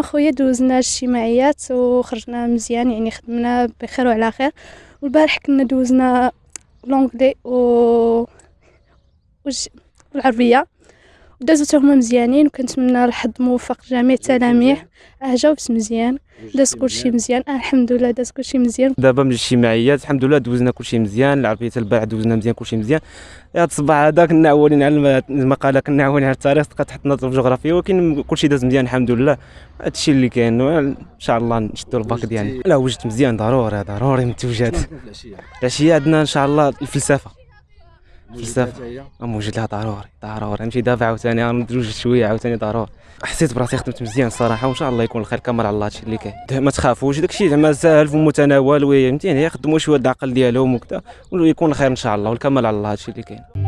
وخويا دوزنا الاجتماعيات وخرجنا مزيان يعني خدمنا بخير وعلى خير والبارح كنا دوزنا لونغلي و والعربيه دازو هما مزيانين وكنتمنى الحظ موفق جميع التلاميح اه جاوبت مزيان داز كلشي مزيان آه الحمد لله داز كلشي مزيان دابا من الاجتماعيات الحمد لله دوزنا كلشي مزيان العربيه تاع البارح دوزنا مزيان كلشي مزيان هذا الصباح هذا كنا عوالين على المقاله كنا عوالين على التاريخ تبقى حطنا في الجغرافيا ولكن كلشي داز مزيان الحمد لله هادشي اللي كاين ان شاء الله نشدو الباك ديالنا لا وجدت مزيان ضروري ضروري متوجد العشيه عندنا ان شاء الله الفلسفه بزاف آه، موجود لها ضروري ضروري نمشي دابا عاوتاني ندوز شويه عاوتاني ضروري حسيت براسي خدمت مزيان الصراحه وان شاء الله يكون الخير كامل على الله هادشي اللي كاين ما تخافوش داكشي زعما ساهل في المتناول فهمتيني يخدموا شويه العقل ديالهم وكذا ويكون الخير ان شاء الله والكمال على الله هادشي اللي كاين